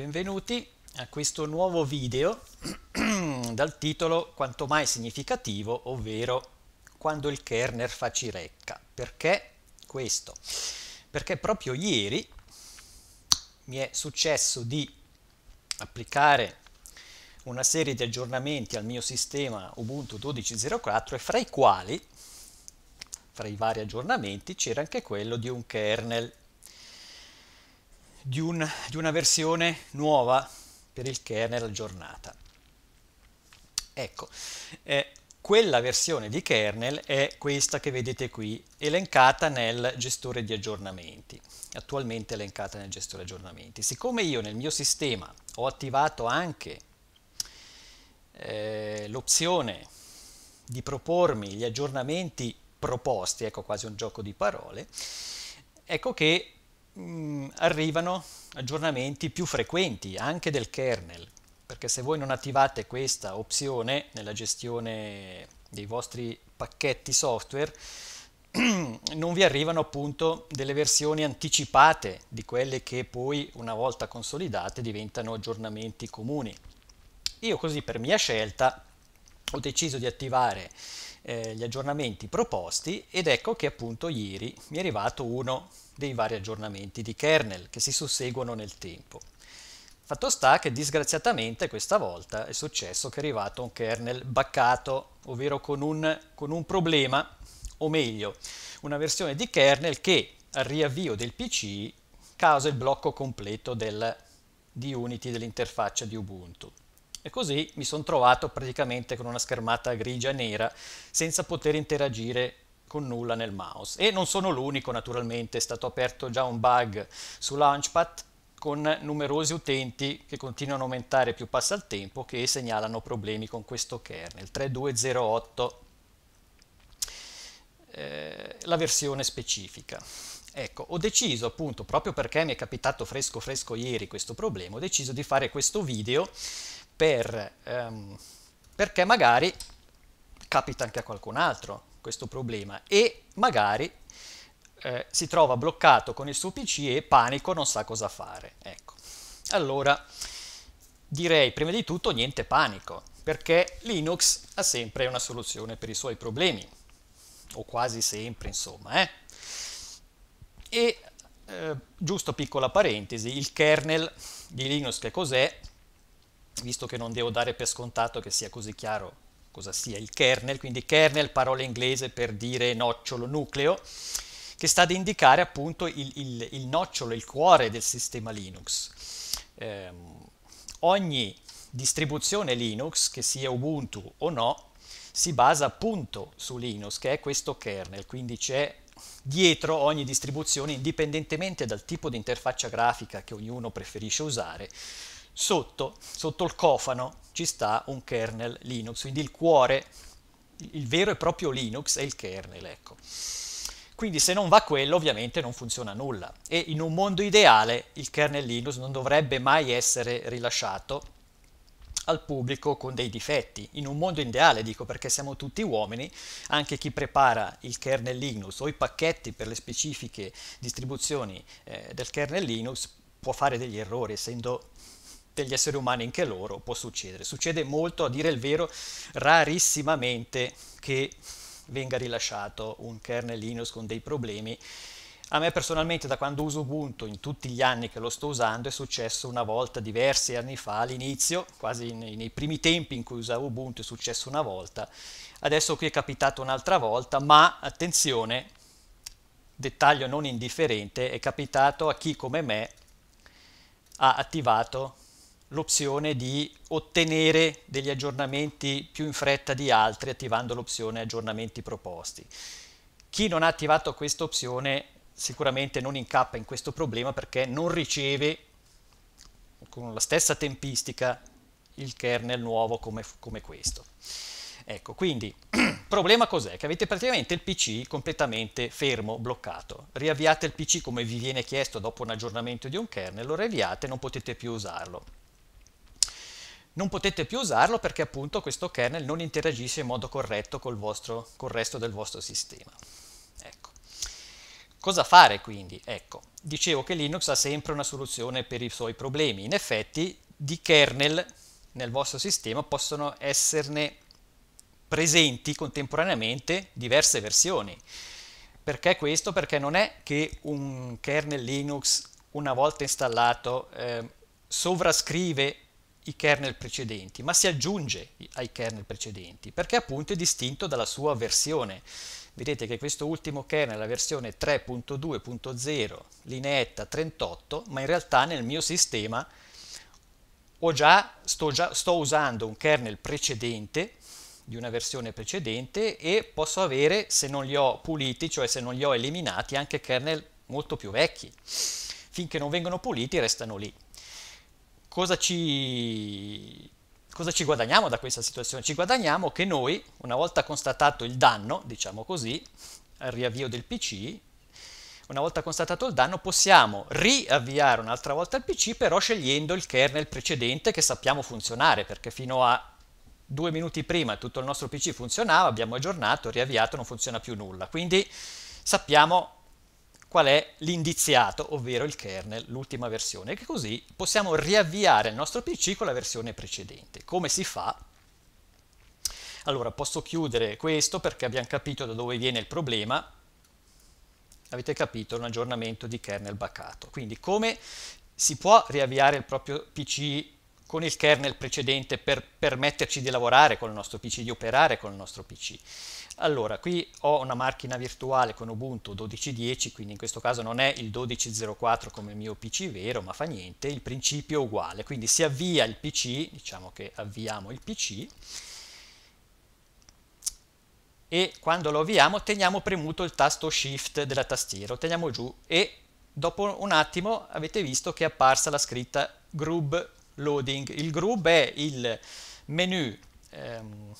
benvenuti a questo nuovo video dal titolo quanto mai significativo, ovvero quando il kernel fa cirecca. Perché questo? Perché proprio ieri mi è successo di applicare una serie di aggiornamenti al mio sistema Ubuntu 12.04 e fra i quali, fra i vari aggiornamenti, c'era anche quello di un kernel di, un, di una versione nuova per il kernel aggiornata. Ecco, eh, quella versione di kernel è questa che vedete qui, elencata nel gestore di aggiornamenti, attualmente elencata nel gestore aggiornamenti. Siccome io nel mio sistema ho attivato anche eh, l'opzione di propormi gli aggiornamenti proposti, ecco quasi un gioco di parole, ecco che mh, mm, arrivano aggiornamenti più frequenti anche del kernel, perché se voi non attivate questa opzione nella gestione dei vostri pacchetti software, non vi arrivano appunto delle versioni anticipate di quelle che poi una volta consolidate diventano aggiornamenti comuni. Io così per mia scelta ho deciso di attivare eh, gli aggiornamenti proposti ed ecco che appunto ieri mi è arrivato uno dei vari aggiornamenti di kernel che si susseguono nel tempo. Fatto sta che disgraziatamente questa volta è successo che è arrivato un kernel baccato, ovvero con un, con un problema, o meglio, una versione di kernel che al riavvio del PC causa il blocco completo del, di Unity dell'interfaccia di Ubuntu. E così mi sono trovato praticamente con una schermata grigia e nera senza poter interagire con nulla nel mouse. E non sono l'unico naturalmente, è stato aperto già un bug su Launchpad con numerosi utenti che continuano a aumentare più passa il tempo che segnalano problemi con questo kernel 3208 eh, la versione specifica ecco ho deciso appunto proprio perché mi è capitato fresco fresco ieri questo problema ho deciso di fare questo video per, ehm, perché magari capita anche a qualcun altro questo problema e magari eh, si trova bloccato con il suo PC e panico, non sa cosa fare. Ecco. Allora direi prima di tutto niente panico, perché Linux ha sempre una soluzione per i suoi problemi, o quasi sempre, insomma. Eh? E eh, giusto piccola parentesi, il kernel di Linux che cos'è? visto che non devo dare per scontato che sia così chiaro cosa sia il kernel, quindi kernel parola inglese per dire nocciolo nucleo, che sta ad indicare appunto il, il, il nocciolo, il cuore del sistema Linux. Eh, ogni distribuzione Linux, che sia Ubuntu o no, si basa appunto su Linux, che è questo kernel, quindi c'è dietro ogni distribuzione, indipendentemente dal tipo di interfaccia grafica che ognuno preferisce usare, Sotto, sotto il cofano, ci sta un kernel Linux, quindi il cuore, il vero e proprio Linux è il kernel, ecco. Quindi se non va quello ovviamente non funziona nulla e in un mondo ideale il kernel Linux non dovrebbe mai essere rilasciato al pubblico con dei difetti. In un mondo ideale dico perché siamo tutti uomini, anche chi prepara il kernel Linux o i pacchetti per le specifiche distribuzioni eh, del kernel Linux può fare degli errori essendo degli esseri umani anche loro può succedere. Succede molto, a dire il vero, rarissimamente che venga rilasciato un kernel Linux con dei problemi. A me personalmente da quando uso Ubuntu, in tutti gli anni che lo sto usando, è successo una volta diversi anni fa all'inizio, quasi nei, nei primi tempi in cui usavo Ubuntu è successo una volta, adesso qui è capitato un'altra volta, ma attenzione, dettaglio non indifferente, è capitato a chi come me ha attivato l'opzione di ottenere degli aggiornamenti più in fretta di altri attivando l'opzione aggiornamenti proposti. Chi non ha attivato questa opzione sicuramente non incappa in questo problema perché non riceve con la stessa tempistica il kernel nuovo come, come questo. Ecco, quindi problema cos'è? Che avete praticamente il PC completamente fermo, bloccato. Riavviate il PC come vi viene chiesto dopo un aggiornamento di un kernel, lo riavviate e non potete più usarlo non potete più usarlo perché appunto questo kernel non interagisce in modo corretto col, vostro, col resto del vostro sistema. Ecco. Cosa fare quindi? Ecco, dicevo che Linux ha sempre una soluzione per i suoi problemi. In effetti di kernel nel vostro sistema possono esserne presenti contemporaneamente diverse versioni. Perché questo? Perché non è che un kernel Linux una volta installato eh, sovrascrive i kernel precedenti, ma si aggiunge ai kernel precedenti, perché appunto è distinto dalla sua versione. Vedete che questo ultimo kernel, la versione 3.2.0, lineetta 38, ma in realtà nel mio sistema già, sto, già, sto usando un kernel precedente, di una versione precedente, e posso avere, se non li ho puliti, cioè se non li ho eliminati, anche kernel molto più vecchi. Finché non vengono puliti restano lì cosa ci, cosa ci guadagniamo da questa situazione? Ci guadagniamo che noi, una volta constatato il danno, diciamo così, al riavvio del PC, una volta constatato il danno possiamo riavviare un'altra volta il PC però scegliendo il kernel precedente che sappiamo funzionare perché fino a due minuti prima tutto il nostro PC funzionava, abbiamo aggiornato, riavviato, non funziona più nulla. Quindi sappiamo qual è l'indiziato, ovvero il kernel, l'ultima versione, che così possiamo riavviare il nostro PC con la versione precedente. Come si fa? Allora, posso chiudere questo perché abbiamo capito da dove viene il problema. Avete capito, un aggiornamento di kernel bacato. Quindi come si può riavviare il proprio PC con il kernel precedente per permetterci di lavorare con il nostro PC, di operare con il nostro PC. Allora, qui ho una macchina virtuale con Ubuntu 12.10, quindi in questo caso non è il 12.04 come il mio PC vero, ma fa niente, il principio è uguale, quindi si avvia il PC, diciamo che avviamo il PC, e quando lo avviamo teniamo premuto il tasto Shift della tastiera, lo teniamo giù e dopo un attimo avete visto che è apparsa la scritta Grub loading. Il group è il menu ehm,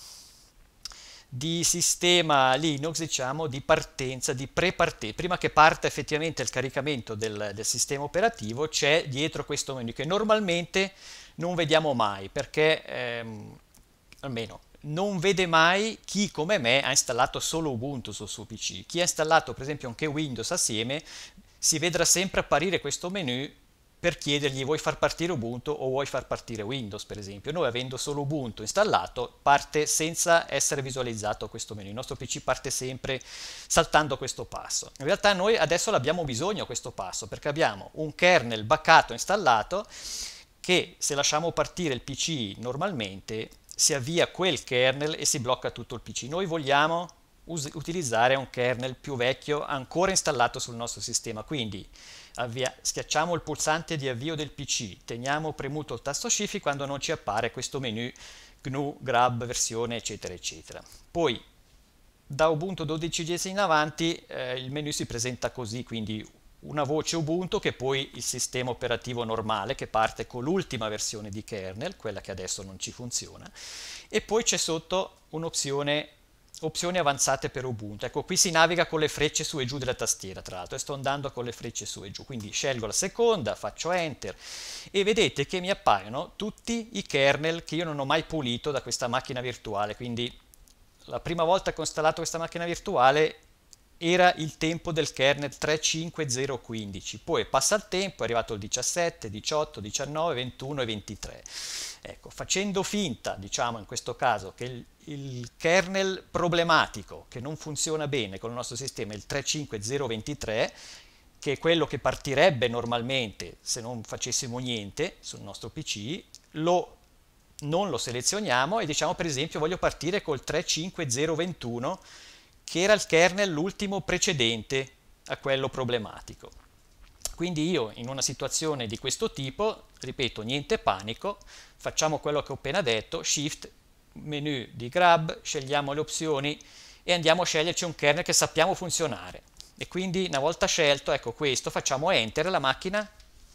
di sistema Linux, diciamo, di partenza, di pre-partenza. Prima che parta effettivamente il caricamento del, del sistema operativo c'è dietro questo menu che normalmente non vediamo mai perché ehm, almeno non vede mai chi come me ha installato solo Ubuntu sul suo PC. Chi ha installato per esempio anche Windows assieme si vedrà sempre apparire questo menu per chiedergli vuoi far partire Ubuntu o vuoi far partire Windows per esempio. Noi avendo solo Ubuntu installato parte senza essere visualizzato questo menu, il nostro PC parte sempre saltando questo passo. In realtà noi adesso l'abbiamo bisogno questo passo perché abbiamo un kernel baccato installato che se lasciamo partire il PC normalmente si avvia quel kernel e si blocca tutto il PC. Noi vogliamo utilizzare un kernel più vecchio ancora installato sul nostro sistema, quindi avvia- schiacciamo il pulsante di avvio del PC, teniamo premuto il tasto Shift quando non ci appare questo menu GNU, Grab, versione, eccetera, eccetera. Poi da Ubuntu 12.10 in avanti eh, il menu si presenta così, quindi una voce Ubuntu che poi il sistema operativo normale che parte con l'ultima versione di kernel, quella che adesso non ci funziona, e poi c'è sotto un'opzione opzioni avanzate per Ubuntu. Ecco, qui si naviga con le frecce su e giù della tastiera, tra l'altro, e sto andando con le frecce su e giù. Quindi scelgo la seconda, faccio Enter e vedete che mi appaiono tutti i kernel che io non ho mai pulito da questa macchina virtuale. Quindi la prima volta che ho installato questa macchina virtuale era il tempo del kernel 35015, poi passa il tempo, è arrivato il 17, 18, 19, 21 e 23. Ecco, facendo finta, diciamo in questo caso, che il il kernel problematico che non funziona bene con il nostro sistema, il 35023, che è quello che partirebbe normalmente se non facessimo niente sul nostro PC, lo, non lo selezioniamo e diciamo per esempio voglio partire col 35021 che era il kernel l'ultimo precedente a quello problematico. Quindi io in una situazione di questo tipo, ripeto, niente panico, facciamo quello che ho appena detto, Shift menu di grab, scegliamo le opzioni e andiamo a sceglierci un kernel che sappiamo funzionare. E quindi una volta scelto, ecco questo, facciamo enter e la macchina,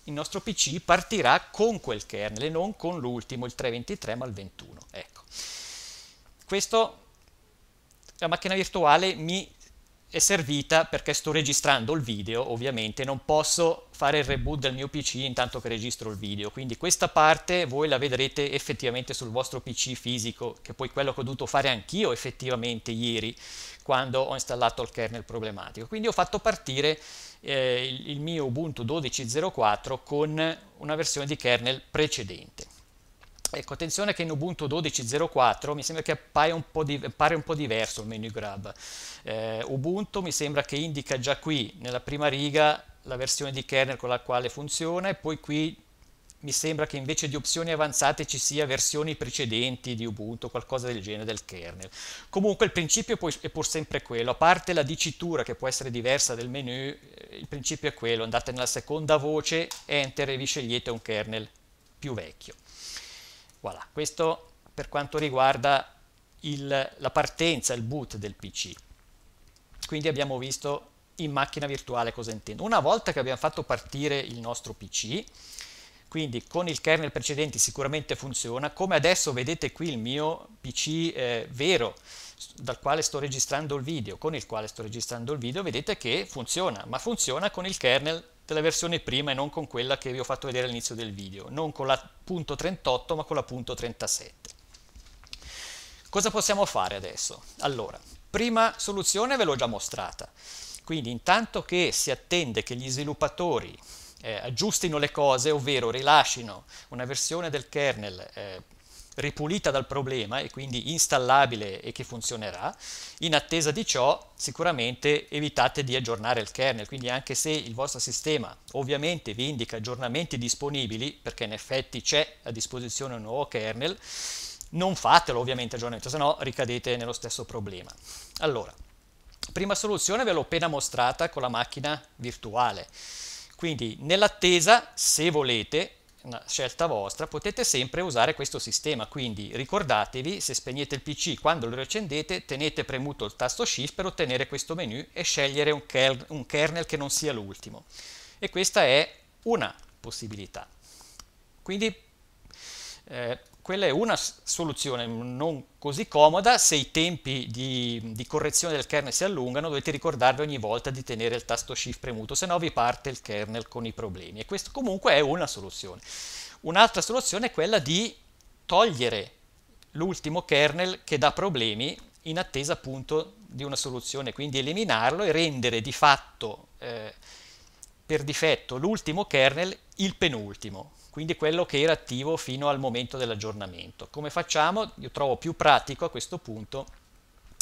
il nostro PC partirà con quel kernel e non con l'ultimo, il 323 ma il 21. Ecco. Questo, la macchina virtuale mi è servita perché sto registrando il video, ovviamente non posso fare il reboot del mio PC intanto che registro il video, quindi questa parte voi la vedrete effettivamente sul vostro PC fisico, che poi quello che ho dovuto fare anch'io effettivamente ieri quando ho installato il kernel problematico. Quindi ho fatto partire eh, il mio Ubuntu 12.04 con una versione di kernel precedente. Ecco, attenzione che in Ubuntu 12.04 mi sembra che appare un po', di, un po diverso il menu grab. Eh, Ubuntu mi sembra che indica già qui, nella prima riga, la versione di kernel con la quale funziona e poi qui mi sembra che invece di opzioni avanzate ci sia versioni precedenti di Ubuntu, qualcosa del genere del kernel. Comunque il principio è pur sempre quello, a parte la dicitura che può essere diversa del menu, eh, il principio è quello, andate nella seconda voce, enter e vi scegliete un kernel più vecchio. Voilà, questo per quanto riguarda il, la partenza, il boot del PC. Quindi abbiamo visto in macchina virtuale cosa intendo. Una volta che abbiamo fatto partire il nostro PC, quindi con il kernel precedente sicuramente funziona, come adesso vedete qui il mio PC eh, vero dal quale sto registrando il video, con il quale sto registrando il video, vedete che funziona, ma funziona con il kernel della versione prima e non con quella che vi ho fatto vedere all'inizio del video, non con la punto .38 ma con la punto .37. Cosa possiamo fare adesso? Allora, prima soluzione ve l'ho già mostrata, quindi intanto che si attende che gli sviluppatori eh, aggiustino le cose, ovvero rilascino una versione del kernel eh, ripulita dal problema e quindi installabile e che funzionerà. In attesa di ciò sicuramente evitate di aggiornare il kernel, quindi anche se il vostro sistema ovviamente vi indica aggiornamenti disponibili, perché in effetti c'è a disposizione un nuovo kernel, non fatelo ovviamente aggiornamento, se no ricadete nello stesso problema. Allora, prima soluzione ve l'ho appena mostrata con la macchina virtuale. Quindi nell'attesa, se volete, una scelta vostra, potete sempre usare questo sistema, quindi ricordatevi, se spegnete il PC, quando lo riaccendete, tenete premuto il tasto Shift per ottenere questo menu e scegliere un, ker un kernel che non sia l'ultimo. E questa è una possibilità. Quindi eh, quella è una soluzione non così comoda, se i tempi di, di, correzione del kernel si allungano dovete ricordarvi ogni volta di tenere il tasto shift premuto, se no vi parte il kernel con i problemi e questo comunque è una soluzione. Un'altra soluzione è quella di togliere l'ultimo kernel che dà problemi in attesa appunto di una soluzione, quindi eliminarlo e rendere di fatto eh, per difetto l'ultimo kernel il penultimo, quindi quello che era attivo fino al momento dell'aggiornamento. Come facciamo? Io trovo più pratico a questo punto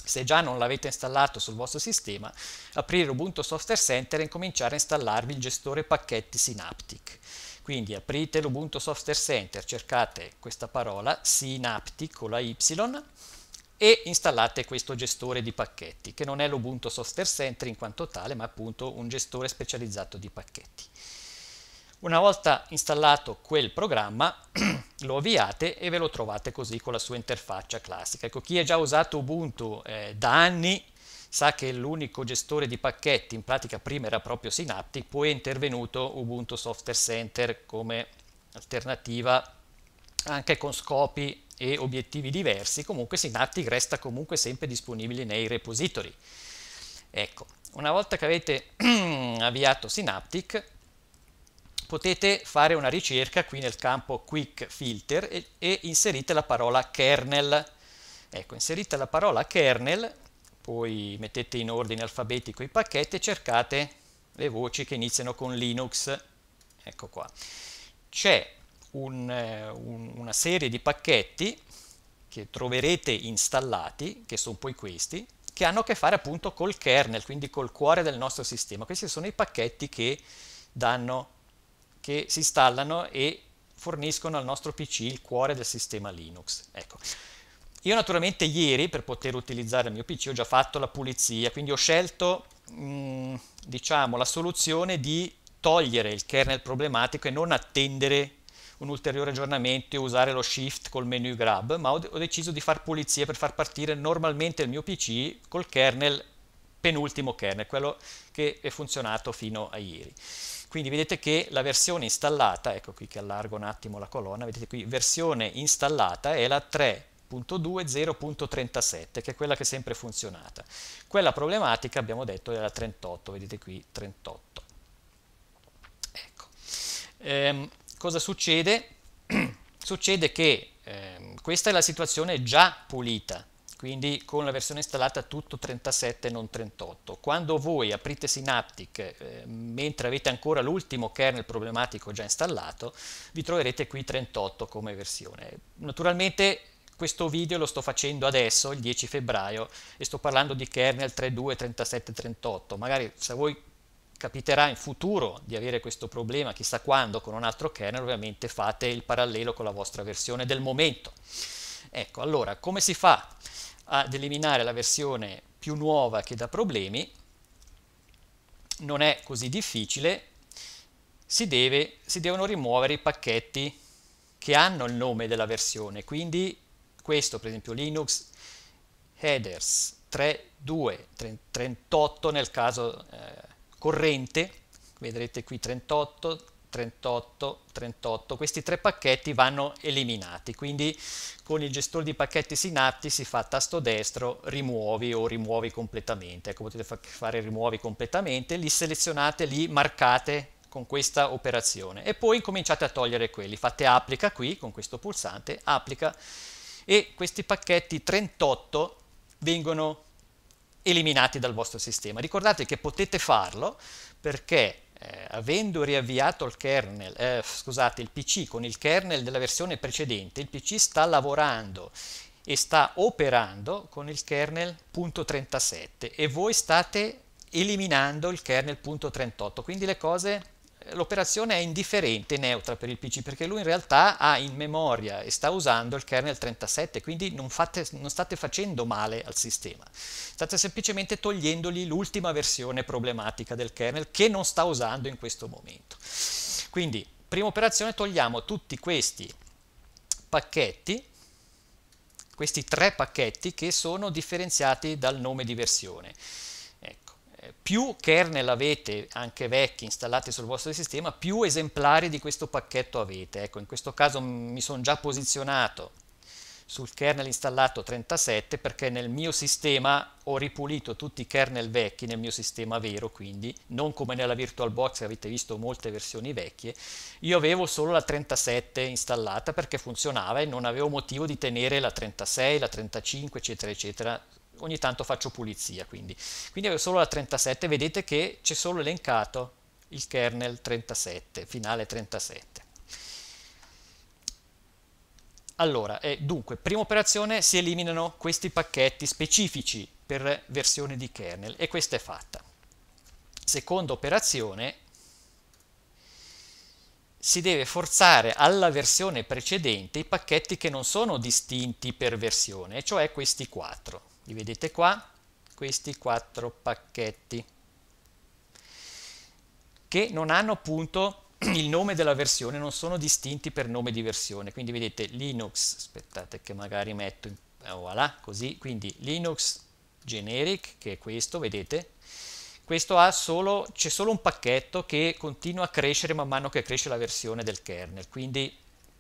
se già non l'avete installato sul vostro sistema, aprire Ubuntu Software Center e incominciare a installarvi il gestore pacchetti Synaptic. Quindi aprite l'Ubuntu Software Center, cercate questa parola Synaptic con la Y e installate questo gestore di pacchetti, che non è l'Ubuntu Software Center in quanto tale, ma appunto un gestore specializzato di pacchetti. Una volta installato quel programma lo avviate e ve lo trovate così con la sua interfaccia classica. Ecco, chi ha già usato Ubuntu eh, da anni sa che l'unico gestore di pacchetti, in pratica prima era proprio Synaptic, poi è intervenuto Ubuntu Software Center come alternativa anche con scopi e obiettivi diversi, comunque Synaptic resta comunque sempre disponibile nei repository. Ecco, una volta che avete avviato Synaptic potete fare una ricerca qui nel campo Quick Filter e, e inserite la parola kernel. Ecco, inserite la parola kernel, poi mettete in ordine alfabetico i pacchetti e cercate le voci che iniziano con Linux. Ecco qua. C'è un, eh, un, una serie di pacchetti che troverete installati, che sono poi questi, che hanno a che fare appunto col kernel, quindi col cuore del nostro sistema. Questi sono i pacchetti che danno che si installano e forniscono al nostro PC il cuore del sistema Linux. Ecco. Io naturalmente ieri per poter utilizzare il mio PC ho già fatto la pulizia, quindi ho scelto mh, mm, diciamo, la soluzione di togliere il kernel problematico e non attendere un ulteriore aggiornamento e usare lo shift col menu grab, ma ho, ho deciso di far pulizia per far partire normalmente il mio PC col kernel penultimo kernel, quello che è funzionato fino a ieri. Quindi vedete che la versione installata, ecco qui che allargo un attimo la colonna, vedete qui versione installata è la 3.2.0.37 che è quella che è sempre funzionata. Quella problematica abbiamo detto è la 38, vedete qui 38. Ecco. Ehm, cosa succede? succede che ehm, questa è la situazione già pulita, quindi con la versione installata tutto 37 non 38. Quando voi aprite Synaptic eh, mentre avete ancora l'ultimo kernel problematico già installato, vi troverete qui 38 come versione. Naturalmente questo video lo sto facendo adesso, il 10 febbraio, e sto parlando di kernel 32, 37, 38. Magari se voi capiterà in futuro di avere questo problema, chissà quando, con un altro kernel, ovviamente fate il parallelo con la vostra versione del momento. Ecco, allora, come si fa? ad eliminare la versione più nuova che dà problemi, non è così difficile, si, deve, si devono rimuovere i pacchetti che hanno il nome della versione, quindi questo per esempio Linux headers 3238 nel caso eh, corrente, vedrete qui 38, 38, 38, questi tre pacchetti vanno eliminati, quindi con il gestore di pacchetti Synapti si fa tasto destro rimuovi o rimuovi completamente, ecco potete fare rimuovi completamente, li selezionate, li marcate con questa operazione e poi cominciate a togliere quelli, fate applica qui con questo pulsante, applica e questi pacchetti 38 vengono eliminati dal vostro sistema. Ricordate che potete farlo perché eh, avendo riavviato il, kernel, eh, scusate, il PC con il kernel della versione precedente, il PC sta lavorando e sta operando con il kernel.37 e voi state eliminando il kernel.38, quindi le cose l'operazione è indifferente, neutra per il PC, perché lui in realtà ha in memoria e sta usando il kernel 37, quindi non, fate, non state facendo male al sistema, state semplicemente togliendogli l'ultima versione problematica del kernel che non sta usando in questo momento. Quindi, prima operazione, togliamo tutti questi pacchetti, questi tre pacchetti che sono differenziati dal nome di versione più kernel avete, anche vecchi, installati sul vostro sistema, più esemplari di questo pacchetto avete. Ecco, in questo caso mi sono già posizionato sul kernel installato 37 perché nel mio sistema ho ripulito tutti i kernel vecchi nel mio sistema vero quindi non come nella VirtualBox avete visto molte versioni vecchie io avevo solo la 37 installata perché funzionava e non avevo motivo di tenere la 36 la 35 eccetera eccetera ogni tanto faccio pulizia. Quindi, quindi avevo solo la 37, vedete che c'è solo elencato il kernel 37, finale 37. Allora, eh, dunque, prima operazione si eliminano questi pacchetti specifici per versione di kernel e questa è fatta. Seconda operazione, si deve forzare alla versione precedente i pacchetti che non sono distinti per versione, cioè questi quattro li vedete qua, questi quattro pacchetti che non hanno appunto il nome della versione, non sono distinti per nome di versione, quindi vedete Linux, aspettate che magari metto, in, eh, voilà, così, quindi Linux generic, che è questo, vedete, questo ha solo, c'è solo un pacchetto che continua a crescere man mano che cresce la versione del kernel, quindi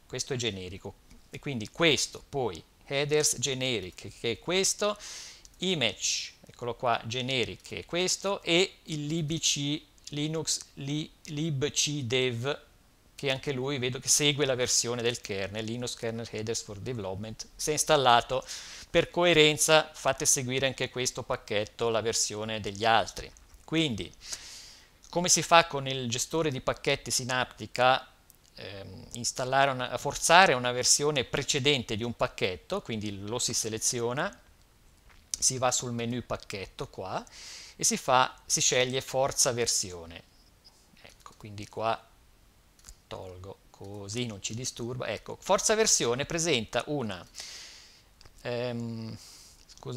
questo è generico, e quindi questo poi headers generic che è questo, image, eccolo qua, generic che è questo e il libc linux li, libcdev che anche lui vedo che segue la versione del kernel, Linux Kernel Headers for Development, si è installato, per coerenza fate seguire anche questo pacchetto la versione degli altri. Quindi, come si fa con il gestore di pacchetti Sinaptica Ehm, installare una, forzare una versione precedente di un pacchetto, quindi lo si seleziona, si va sul menu pacchetto qua e si, fa, si sceglie forza versione. Ecco, quindi qua tolgo così non ci disturba. Ecco, forza versione presenta una, ehm,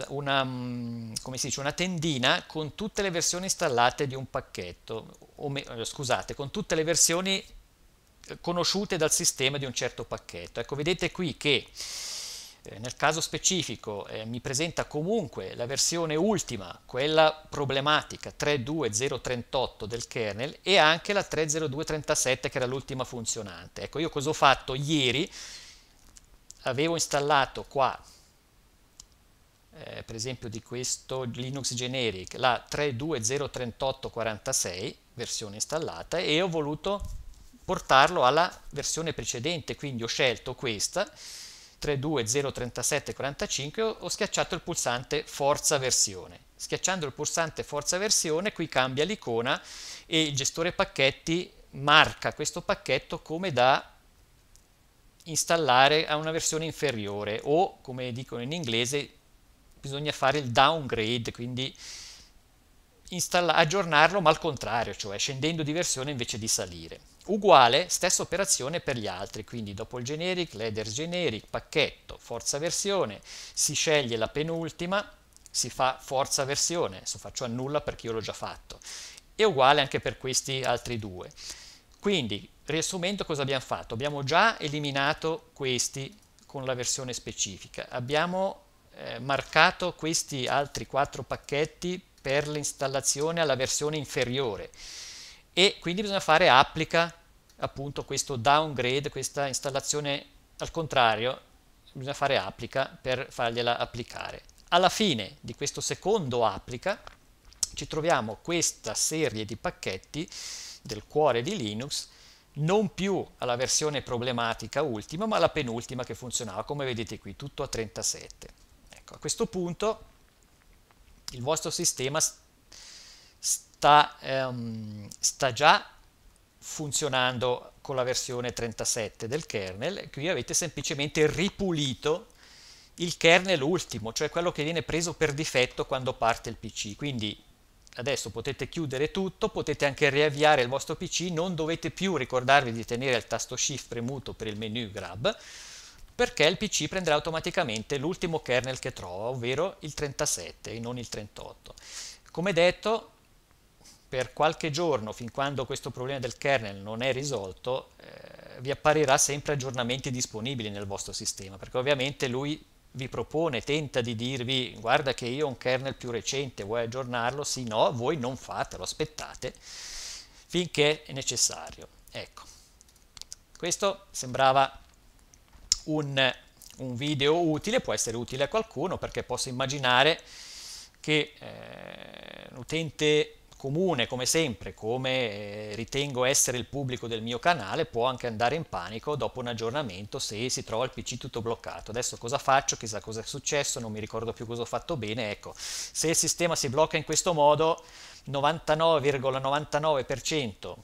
una, mm, come si dice, una tendina con tutte le versioni installate di un pacchetto, o me, scusate, con tutte le versioni conosciute dal sistema di un certo pacchetto. Ecco, vedete qui che eh, nel caso specifico eh, mi presenta comunque la versione ultima, quella problematica 32038 del kernel e anche la 30237 che era l'ultima funzionante. Ecco, io cosa ho fatto ieri? Avevo installato qua eh, per esempio di questo Linux Generic la 3203846 versione installata e ho voluto portarlo alla versione precedente, quindi ho scelto questa, 3203745, ho schiacciato il pulsante forza versione. Schiacciando il pulsante forza versione qui cambia l'icona e il gestore pacchetti marca questo pacchetto come da installare a una versione inferiore o come dicono in inglese bisogna fare il downgrade, quindi aggiornarlo ma al contrario, cioè scendendo di versione invece di salire. Uguale, stessa operazione per gli altri, quindi dopo il generic, header generic, pacchetto, forza versione, si sceglie la penultima, si fa forza versione, adesso faccio annulla perché io l'ho già fatto, è uguale anche per questi altri due. Quindi, riassumendo cosa abbiamo fatto? Abbiamo già eliminato questi con la versione specifica, abbiamo eh, marcato questi altri quattro pacchetti per l'installazione alla versione inferiore e quindi bisogna fare applica appunto questo downgrade, questa installazione al contrario, bisogna fare applica per fargliela applicare. Alla fine di questo secondo applica ci troviamo questa serie di pacchetti del cuore di Linux non più alla versione problematica ultima ma alla penultima che funzionava come vedete qui tutto a 37 ecco a questo punto il vostro sistema sta, ehm, sta già funzionando con la versione 37 del kernel, qui avete semplicemente ripulito il kernel ultimo, cioè quello che viene preso per difetto quando parte il PC. Quindi adesso potete chiudere tutto, potete anche riavviare il vostro PC, non dovete più ricordarvi di tenere il tasto Shift premuto per il menu grab, perché il PC prenderà automaticamente l'ultimo kernel che trova, ovvero il 37 e non il 38. Come detto, per qualche giorno, fin quando questo problema del kernel non è risolto, eh, vi apparirà sempre aggiornamenti disponibili nel vostro sistema, perché ovviamente lui vi propone, tenta di dirvi guarda che io ho un kernel più recente, vuoi aggiornarlo? Sì, no, voi non fatelo, aspettate finché è necessario. Ecco, questo sembrava un, un, video utile, può essere utile a qualcuno perché posso immaginare che eh, un utente comune, come sempre, come eh, ritengo essere il pubblico del mio canale, può anche andare in panico dopo un aggiornamento se si trova il PC tutto bloccato. Adesso cosa faccio? Chissà cosa è successo, non mi ricordo più cosa ho fatto bene. Ecco, se il sistema si blocca in questo modo, 99,99% ,99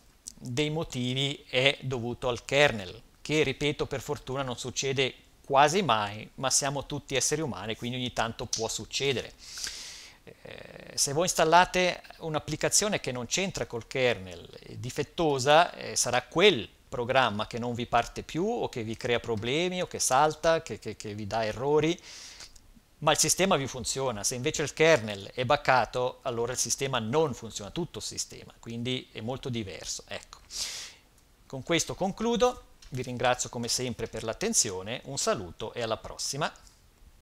dei motivi è dovuto al kernel che ripeto per fortuna non succede quasi mai, ma siamo tutti esseri umani, quindi ogni tanto può succedere. Eh, se voi installate un'applicazione che non c'entra col kernel, difettosa, eh, sarà quel programma che non vi parte più o che vi crea problemi o che salta, che, che, che vi dà errori, ma il sistema vi funziona. Se invece il kernel è baccato, allora il sistema non funziona, tutto il sistema, quindi è molto diverso. Ecco. Con questo concludo. Vi ringrazio come sempre per l'attenzione, un saluto e alla prossima!